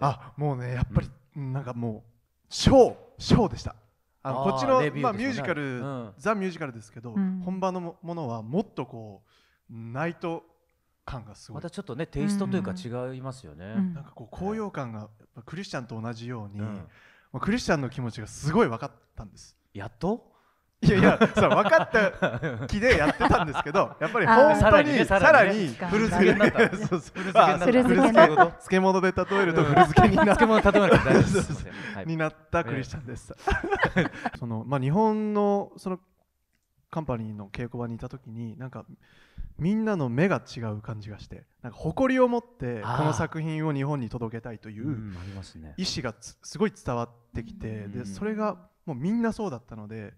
あもうねやっぱり、なんかもうショーショーでしたあのこっちの、まあ、ミュージカル、ザ・ミュージカルですけど、本場のものはもっとこうナイト感がすごいまたちょっとねテイストというか違いますよね、なんかこう高揚感がクリスチャンと同じように、まクリスチャンの気持ちがすごい分かったんですやっといやいや、さ分かった気でやってたんですけど、やっぱり本当にさらに 古漬けになった。古漬け漬物で例えると古漬けになった。になったクリスチャンです。そのまあ日本のそのカンパニーの稽古場にいた時になんかみんなの目が違う感じがしてなんか誇りを持ってこの作品を日本に届けたいという意思がすごい伝わってきてでそれがもうみんなそうだったので。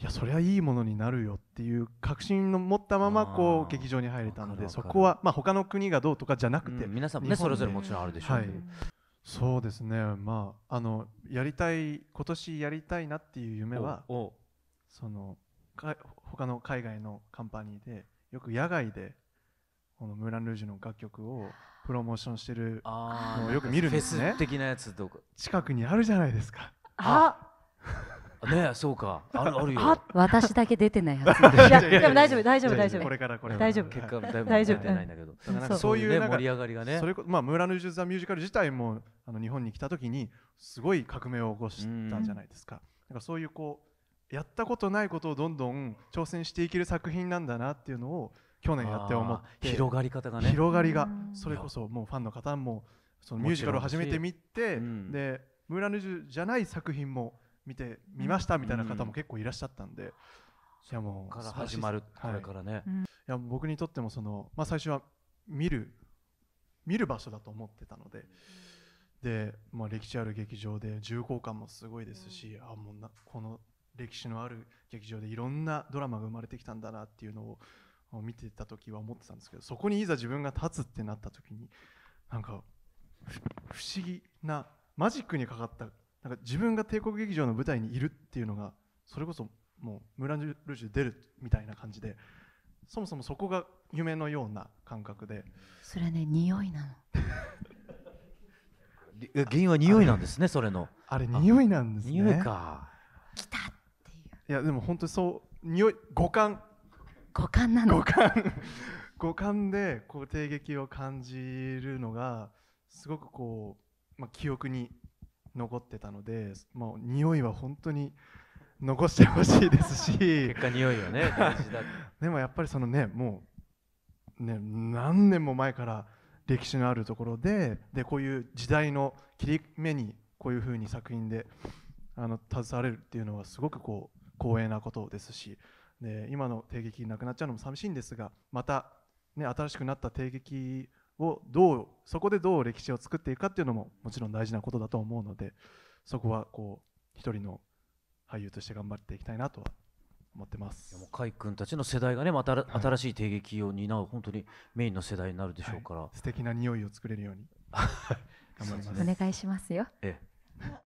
いやそりゃいいものになるよっていう確信を持ったままこう劇場に入れたのでそこはまあ他の国がどうとかじゃなくて、うん、皆さんねそれぞれもちろんあるでしょう、はい、そうですねまああのやりたい今年やりたいなっていう夢はそのか他の海外のカンパニーでよく野外でこのムーラン・ルージュの楽曲をプロモーションしてるのをよく見るんですね的なやつとか近くにあるじゃないですかあねそうかあるあるよ 私だけ出てない でも大丈夫大丈夫大丈夫これからこれ大丈夫結果大丈夫出ないんだけど、そういう盛り上がりがねそれこまあムーラヌージュザミュージカル自体もあの日本に来た時にすごい革命を起こしたじゃないですかなんかそういうこうやったことないことをどんどん挑戦していける作品なんだなっていうのを去年やって思って広がり方がね広がりがそれこそもうファンの方もそのミュージカルを始めてみてでムーラヌージュじゃない作品も見てみましたみたいな方も結構いらっしゃったんで、いやもうから始まる、これからね、い、や僕にとってもその、まあ、最初は見る見る場所だと思ってたので。で、まあ、歴史ある劇場で重厚感もすごいですし、あもうなこの歴史のある劇場でいろんなドラマが生まれてきたんだなっていうのを見てた時は思ってたんですけどそこにいざ自分が立つってなった時になんか不思議なマジックにかかったなんか自分が帝国劇場の舞台にいるっていうのがそれこそもうムラン・ルージュ出るみたいな感じでそもそもそこが夢のような感覚でそれね匂いなの原因は匂いなんですねそれのあれ匂いなんですね匂いか来たっていういやでも本当にそう匂い五感五感なの五感五感でこう帝劇を感じるのがすごくこう、まあ、記憶に残ってたのでもう匂いは本当に残してほしいですし結果匂いはね でもやっぱりそのねもうね何年も前から歴史のあるところででこういう時代の切り目にこういうふうに作品であの携われるっていうのはすごくこう光栄なことですしで今の帝劇なくなっちゃうのも寂しいんですがまた、ね、新しくなった帝劇をどうそこでどう歴史を作っていくかっていうのももちろん大事なことだと思うのでそこはこう一人の俳優として頑張っていきたいなとは思ってますもう海君たちの世代がねまた、新しい帝劇を担う本当にメインの世代になるでしょうから、はい、素敵な匂いを作れるように頑張りますお願いしますよええ